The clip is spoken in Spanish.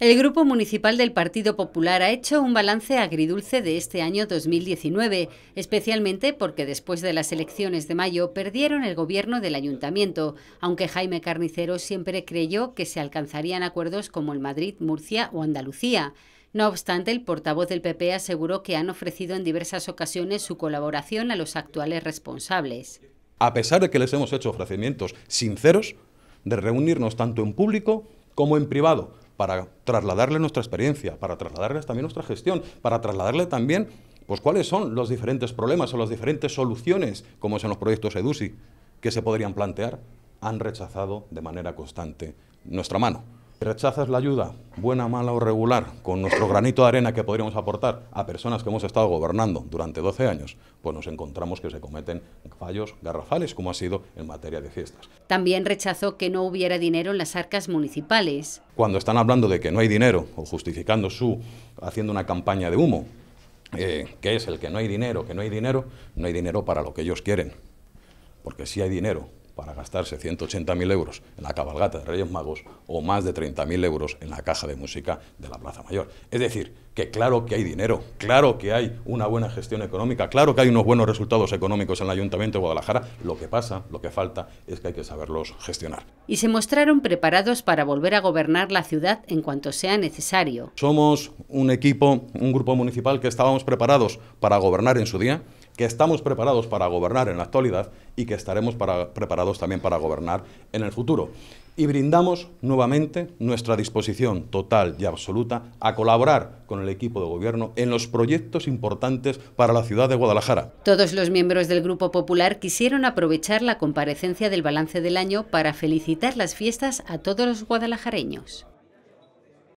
El Grupo Municipal del Partido Popular ha hecho un balance agridulce de este año 2019, especialmente porque después de las elecciones de mayo perdieron el gobierno del ayuntamiento, aunque Jaime Carnicero siempre creyó que se alcanzarían acuerdos como el Madrid, Murcia o Andalucía. No obstante, el portavoz del PP aseguró que han ofrecido en diversas ocasiones su colaboración a los actuales responsables. A pesar de que les hemos hecho ofrecimientos sinceros de reunirnos tanto en público como en privado, para trasladarle nuestra experiencia, para trasladarles también nuestra gestión, para trasladarle también pues, cuáles son los diferentes problemas o las diferentes soluciones, como son los proyectos EDUCI, que se podrían plantear, han rechazado de manera constante nuestra mano rechazas la ayuda, buena, mala o regular, con nuestro granito de arena que podríamos aportar a personas que hemos estado gobernando durante 12 años, pues nos encontramos que se cometen fallos garrafales, como ha sido en materia de fiestas. También rechazó que no hubiera dinero en las arcas municipales. Cuando están hablando de que no hay dinero o justificando su haciendo una campaña de humo, eh, que es el que no hay dinero, que no hay dinero, no hay dinero para lo que ellos quieren, porque sí hay dinero para gastarse 180.000 euros en la cabalgata de Reyes Magos o más de 30.000 euros en la caja de música de la Plaza Mayor. Es decir, que claro que hay dinero, claro que hay una buena gestión económica, claro que hay unos buenos resultados económicos en el Ayuntamiento de Guadalajara, lo que pasa, lo que falta es que hay que saberlos gestionar. Y se mostraron preparados para volver a gobernar la ciudad en cuanto sea necesario. Somos un equipo, un grupo municipal que estábamos preparados para gobernar en su día, que estamos preparados para gobernar en la actualidad y que estaremos para, preparados también para gobernar en el futuro. Y brindamos nuevamente nuestra disposición total y absoluta a colaborar con el equipo de gobierno en los proyectos importantes para la ciudad de Guadalajara. Todos los miembros del Grupo Popular quisieron aprovechar la comparecencia del balance del año para felicitar las fiestas a todos los guadalajareños.